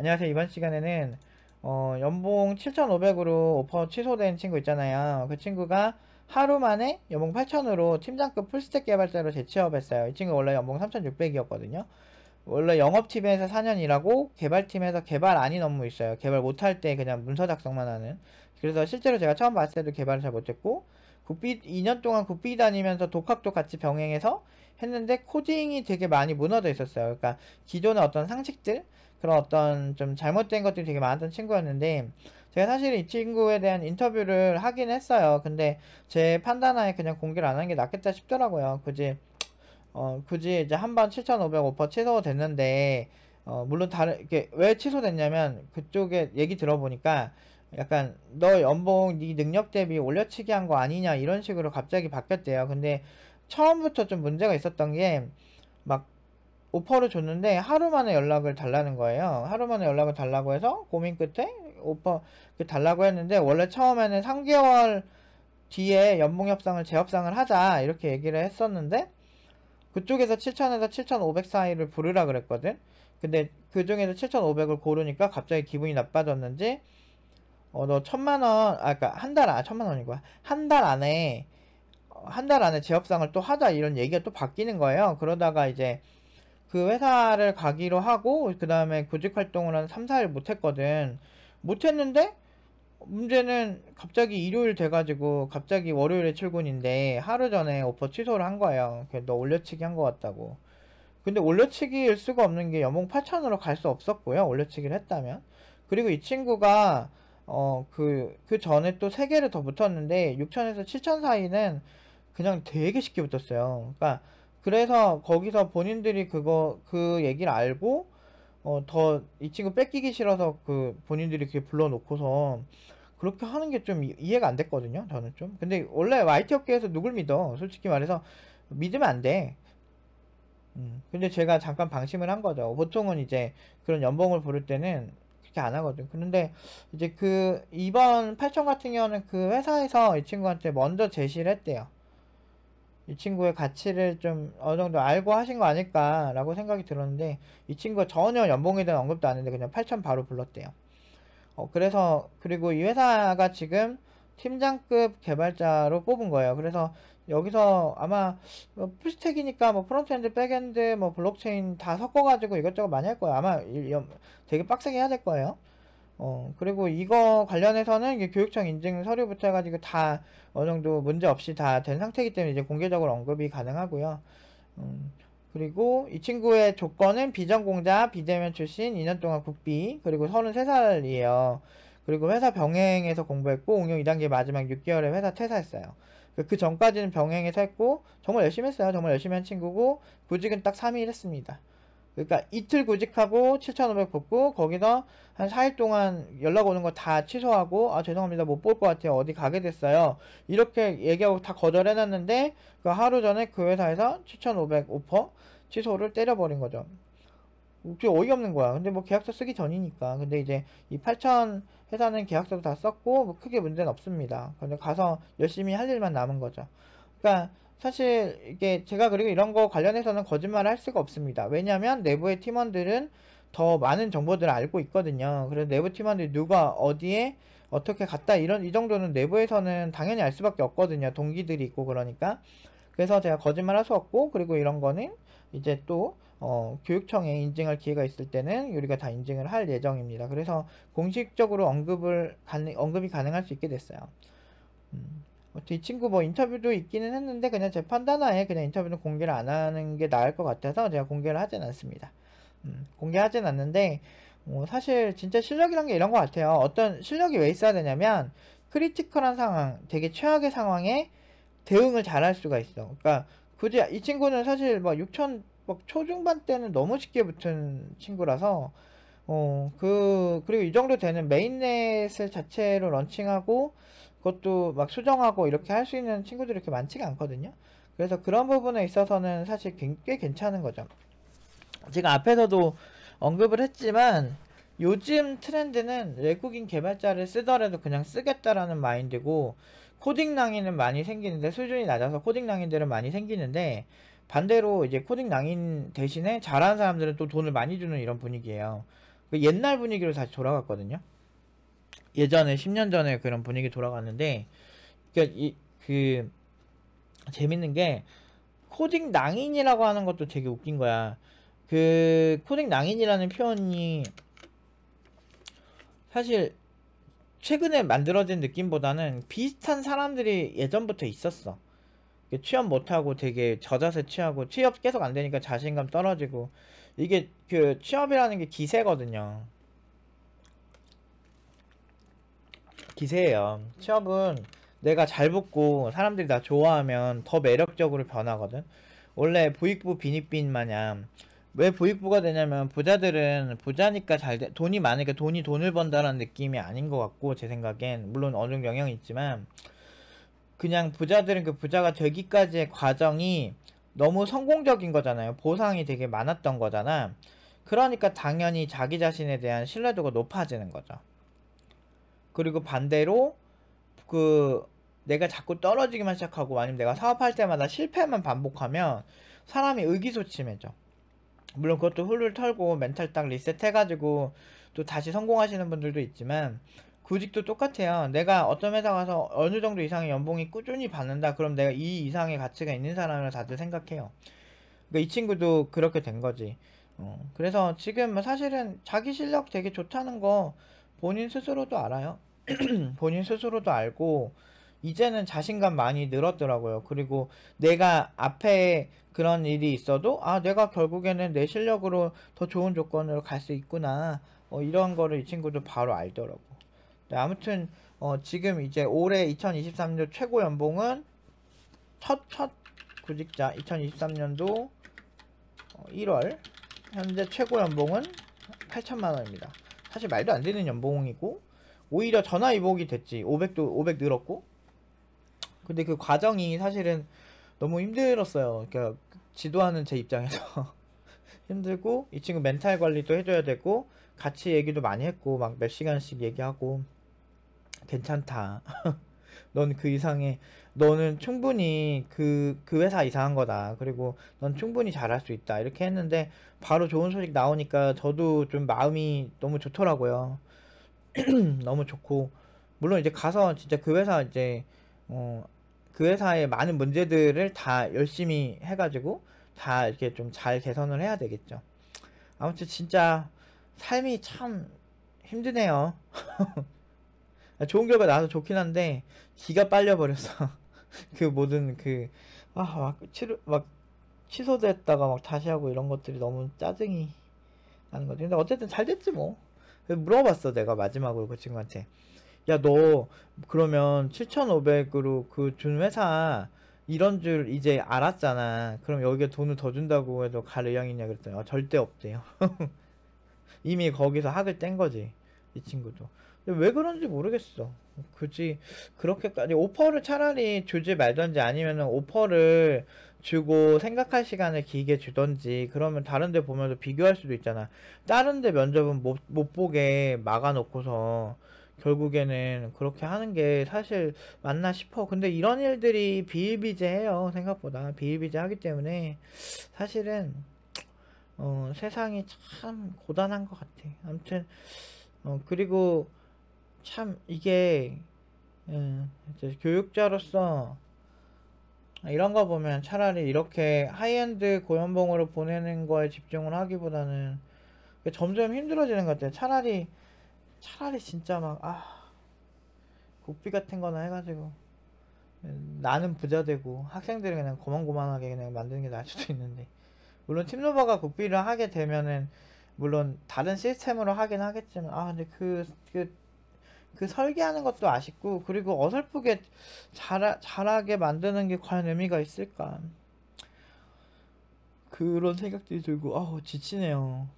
안녕하세요. 이번 시간에는 어, 연봉 7,500으로 오퍼 취소된 친구 있잖아요. 그 친구가 하루 만에 연봉 8,000으로 팀장급 풀스택 개발자로 재취업했어요. 이 친구 원래 연봉 3,600이었거든요. 원래 영업팀에서 4년 일하고 개발팀에서 개발 아닌 업무 있어요. 개발 못할 때 그냥 문서 작성만 하는. 그래서 실제로 제가 처음 봤을 때도 개발을 잘 못했고 국비 2년 동안 국비 다니면서 독학도 같이 병행해서 했는데 코딩이 되게 많이 무너져 있었어요. 그러니까 기존의 어떤 상식들 그런 어떤 좀 잘못된 것들이 되게 많았던 친구였는데 제가 사실 이 친구에 대한 인터뷰를 하긴 했어요. 근데 제 판단하에 그냥 공개를 안 하는 게 낫겠다 싶더라고요. 굳이 어 굳이 이제 한 번 7,500 오퍼 취소됐는데 어 물론 다른 이게 왜 취소됐냐면 그쪽에 얘기 들어보니까 약간 너 연봉 네 능력 대비 올려치기 한 거 아니냐 이런 식으로 갑자기 바뀌었대요. 근데 처음부터 좀 문제가 있었던 게 막 오퍼를 줬는데 하루 만에 연락을 달라는 거예요. 하루 만에 연락을 달라고 해서 고민 끝에 오퍼 그 달라고 했는데 원래 처음에는 3개월 뒤에 연봉 협상을 재협상을 하자 이렇게 얘기를 했었는데 그쪽에서 7천에서7,500 사이를 부르라 그랬거든. 근데 그 중에서 7,500을 고르니까 갑자기 기분이 나빠졌는지 어, 너 천만 원, 아, 그니까, 한 달, 아, 천만 원이고야 한 달 안에, 어, 한달 안에 재협상을 또 하자, 이런 얘기가 또 바뀌는 거예요. 그러다가 이제, 그 회사를 가기로 하고, 그 다음에 구직 활동을 한 3, 4일 못 했거든. 못 했는데, 문제는 갑자기 일요일 돼가지고, 갑자기 월요일에 출근인데, 하루 전에 오퍼 취소를 한 거예요. 그너 올려치기 한 것 같다고. 근데 올려치기일 수가 없는 게 연봉 8천으로 갈 수 없었고요. 올려치기를 했다면. 그리고 이 친구가, 어, 그, 그 전에 또 3개를 더 붙었는데, 6천에서7천 사이는 그냥 되게 쉽게 붙었어요. 그러니까, 그래서 거기서 본인들이 그거, 그 얘기를 알고, 어, 더, 이 친구 뺏기기 싫어서 그, 본인들이 그게 불러놓고서, 그렇게 하는 게 좀 이해가 안 됐거든요, 저는 좀. 근데 원래 YT 업계에서 누굴 믿어? 솔직히 말해서, 믿으면 안 돼. 음, 근데 제가 잠깐 방심을 한 거죠. 보통은 이제 그런 연봉을 부를 때는 그렇게 안 하거든. 그런데 이제 그 이번 8천 같은 경우는 그 회사에서 이 친구한테 먼저 제시를 했대요. 이 친구의 가치를 좀 어느 정도 알고 하신 거 아닐까라고 생각이 들었는데 이 친구가 전혀 연봉에 대한 언급도 안 했는데 그냥 8천 바로 불렀대요. 어, 그래서 그리고 이 회사가 지금 팀장급 개발자로 뽑은 거예요. 그래서 여기서 아마 뭐 풀스택이니까 뭐 프론트엔드, 백엔드, 뭐 블록체인 다 섞어가지고 이것저것 많이 할 거예요. 아마 되게 빡세게 해야 될 거예요. 어, 그리고 이거 관련해서는 교육청 인증 서류부터 해가지고 다 어느 정도 문제 없이 다 된 상태이기 때문에 이제 공개적으로 언급이 가능하고요. 음, 그리고 이 친구의 조건은 비전공자, 비대면 출신, 2년 동안 국비, 그리고 33살이에요. 그리고 회사 병행해서 공부했고, 응용 2단계 마지막 6개월에 회사 퇴사했어요. 그러니까 그 전까지는 병행해 했고 정말 열심히 했어요. 정말 열심히 한 친구고 구직은 딱 3일 했습니다. 그러니까 이틀 구직하고 7,500 뽑고 거기서 한 4일 동안 연락 오는 거 다 취소하고 아 죄송합니다 못 볼 것 같아요 어디 가게 됐어요 이렇게 얘기하고 다 거절해놨는데 그 하루 전에 그 회사에서 7,500 오퍼 취소를 때려버린 거죠. 이게 어이없는 거야. 근데 뭐 계약서 쓰기 전이니까. 근데 이제 이 8천 회사는 계약서도 다 썼고 뭐 크게 문제는 없습니다. 근데 가서 열심히 할 일만 남은 거죠. 그러니까 사실 이게 제가 그리고 이런 거 관련해서는 거짓말을 할 수가 없습니다. 왜냐하면 내부의 팀원들은 더 많은 정보들을 알고 있거든요. 그래서 내부 팀원들이 누가 어디에 어떻게 갔다 이런 이 정도는 내부에서는 당연히 알 수밖에 없거든요. 동기들이 있고 그러니까 그래서 제가 거짓말 할수 없고 그리고 이런 거는 이제 또 어, 교육청에 인증할 기회가 있을 때는 우리가 다 인증을 할 예정입니다. 그래서 공식적으로 언급을 가능, 언급이 가능할 수 있게 됐어요. 음, 이 친구 뭐 인터뷰도 있기는 했는데 그냥 제 판단하에 그냥 인터뷰는 공개를 안 하는 게 나을 것 같아서 제가 공개를 하진 않습니다. 음, 공개하진 않는데 뭐 사실 진짜 실력이란 게 이런 것 같아요. 어떤 실력이 왜 있어야 되냐면 크리티컬한 상황, 되게 최악의 상황에 대응을 잘 할 수가 있어. 그러니까 굳이 이 친구는 사실 뭐 6천 막 초중반 때는 너무 쉽게 붙은 친구라서 어, 그, 그리고 이 정도 되는 메인넷을 자체로 런칭하고, 그것도 막 수정하고 이렇게 할 수 있는 친구들이 이렇게 많지가 않거든요. 그래서 그런 부분에 있어서는 사실 꽤 괜찮은 거죠. 제가 앞에서도 언급을 했지만, 요즘 트렌드는 외국인 개발자를 쓰더라도 그냥 쓰겠다라는 마인드고, 코딩 낭인은 많이 생기는데, 수준이 낮아서 코딩 낭인들은 많이 생기는데, 반대로 이제 코딩 낭인 대신에 잘하는 사람들은 또 돈을 많이 주는 이런 분위기예요. 그 옛날 분위기로 다시 돌아갔거든요. 예전에 10년 전에 그런 분위기 돌아갔는데 그러니까 이, 그 재밌는 게 코딩 낭인이라고 하는 것도 되게 웃긴 거야. 그 코딩 낭인이라는 표현이 사실 최근에 만들어진 느낌보다는 비슷한 사람들이 예전부터 있었어. 취업 못하고 되게 저자세 취하고 취업 계속 안 되니까 자신감 떨어지고 이게 그 취업이라는 게 기세거든요. 기세예요. 취업은 내가 잘 붙고 사람들이 나 좋아하면 더 매력적으로 변하거든. 원래 부익부 비니빈 마냥 왜 부익부가 되냐면 부자들은 부자니까 잘 돼, 돈이 많으니까 돈이 돈을 번다는 느낌이 아닌 것 같고 제 생각엔 물론 어느 정도 영향이 있지만 그냥 부자들은 그 부자가 되기까지의 과정이 너무 성공적인 거잖아요. 보상이 되게 많았던 거잖아. 그러니까 당연히 자기 자신에 대한 신뢰도가 높아지는 거죠. 그리고 반대로 그 내가 자꾸 떨어지기만 시작하고 아니면 내가 사업할 때마다 실패만 반복하면 사람이 의기소침해져. 물론 그것도 훌훌 털고 멘탈 딱 리셋해가지고 또 다시 성공하시는 분들도 있지만 구직도 똑같아요. 내가 어떤 회사 가서 어느 정도 이상의 연봉이 꾸준히 받는다. 그럼 내가 이 이상의 가치가 있는 사람을 다들 생각해요. 그러니까 이 친구도 그렇게 된 거지. 어, 그래서 지금 뭐 사실은 자기 실력 되게 좋다는 거 본인 스스로도 알아요. 본인 스스로도 알고 이제는 자신감 많이 늘었더라고요. 그리고 내가 앞에 그런 일이 있어도 아 내가 결국에는 내 실력으로 더 좋은 조건으로 갈 수 있구나 어, 이런 거를 이 친구도 바로 알더라고. 네, 아무튼 어, 지금 이제 올해 2023년 최고 연봉은 첫 첫 구직자 2023년도 1월 어, 현재 최고 연봉은 8천만 원입니다. 사실 말도 안 되는 연봉이고 오히려 전화 위복이 됐지 500도 500 늘었고 근데 그 과정이 사실은 너무 힘들었어요. 그러니까 지도하는 제 입장에서 힘들고 이 친구 멘탈 관리도 해줘야 되고 같이 얘기도 많이 했고 막 몇 시간씩 얘기하고 괜찮다. 넌 그 이상해. 너는 충분히 그, 그 회사 이상한 거다. 그리고 넌 충분히 잘할 수 있다. 이렇게 했는데 바로 좋은 소식 나오니까 저도 좀 마음이 너무 좋더라고요. 너무 좋고. 물론 이제 가서 진짜 그 회사 이제, 어, 그 회사의 많은 문제들을 다 열심히 해가지고 다 이렇게 좀 잘 개선을 해야 되겠죠. 아무튼 진짜 삶이 참 힘드네요. 좋은 결과 나와서 좋긴 한데 기가 빨려 버렸어. 그 모든 그아막 치료 막 취소됐다가 막 다시 하고 이런 것들이 너무 짜증이 나는 거지. 근데 어쨌든 잘 됐지 뭐. 물어봤어 내가 마지막으로 그 친구한테. 야 너 그러면 7,500으로 그 준 회사 이런 줄 이제 알았잖아. 그럼 여기에 돈을 더 준다고 해도갈 의향이냐 그랬더니 아, 절대 없대요. 이미 거기서 학을 뗀 거지 이 친구도. 왜 그런지 모르겠어. 굳이 그렇게까지 오퍼를 차라리 주지 말던지 아니면은 오퍼를 주고 생각할 시간을 길게 주던지 그러면 다른 데 보면서 비교할 수도 있잖아. 다른 데 면접은 못, 못 보게 막아놓고서 결국에는 그렇게 하는 게 사실 맞나 싶어. 근데 이런 일들이 비일비재해요. 생각보다 비일비재하기 때문에 사실은 어, 세상이 참 고단한 것 같아. 아무튼 어, 그리고 참 이게 음, 교육자로서 이런 거 보면 차라리 이렇게 하이엔드 고연봉으로 보내는 거에 집중을 하기보다는 점점 힘들어지는 것 같아요. 차라리 차라리 진짜 막아 국비 같은 거나 해가지고 나는 부자 되고 학생들은 그냥 고만고만하게 그냥 만드는 게 나을 수도 있는데 물론 팀노버가 국비를 하게 되면은 물론 다른 시스템으로 하긴 하겠지만 아 근데 그, 그그 설계하는 것도 아쉽고 그리고 어설프게 잘하, 잘하게 만드는 게 과연 의미가 있을까 그런 생각들이 들고 아우 지치네요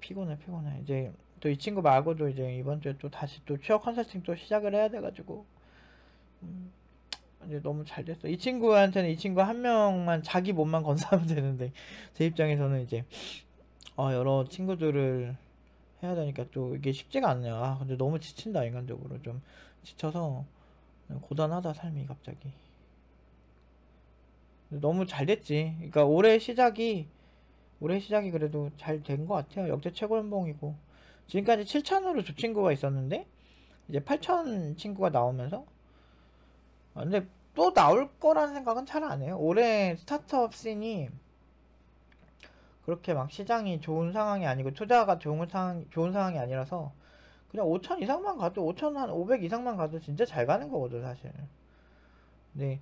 피곤해 피곤해 이제 또 이 친구 말고도 이제 이번 주에 또 다시 또 취업 컨설팅 또 시작을 해야 돼가지고 음, 이제 너무 잘 됐어 이 친구한테는 이 친구 한 명만 자기 몸만 건사하면 되는데 제 입장에서는 이제 어, 여러 친구들을 해야 되니까 또 이게 쉽지가 않네요. 아, 근데 너무 지친다, 인간적으로. 좀 지쳐서 고단하다, 삶이 갑자기. 너무 잘 됐지. 그러니까 올해 시작이, 올해 시작이 그래도 잘 된 것 같아요. 역대 최고 연봉이고. 지금까지 7천으로 저 친구가 있었는데, 이제 8천 친구가 나오면서. 아, 근데 또 나올 거라는 생각은 잘 안 해요. 올해 스타트업 씬이 그렇게 막 시장이 좋은 상황이 아니고 투자가 좋은 상황 좋은 상황이 아니라서 그냥 5천 이상만 가도 5천 한 500 이상만 가도 진짜 잘 가는 거거든 사실. 근데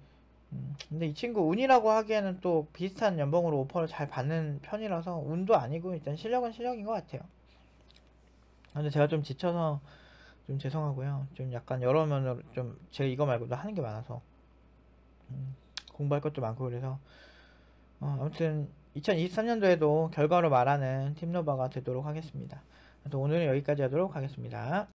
음, 근데 이 친구 운이라고 하기에는 또 비슷한 연봉으로 오퍼를 잘 받는 편이라서 운도 아니고 일단 실력은 실력인 것 같아요. 근데 제가 좀 지쳐서 좀 죄송하고요. 좀 약간 여러 면으로 좀 제가 이거 말고도 하는 게 많아서 음, 공부할 것도 많고 그래서 어, 아무튼 2023년도에도 결과로 말하는 팀노바가 되도록 하겠습니다. 오늘은 여기까지 하도록 하겠습니다.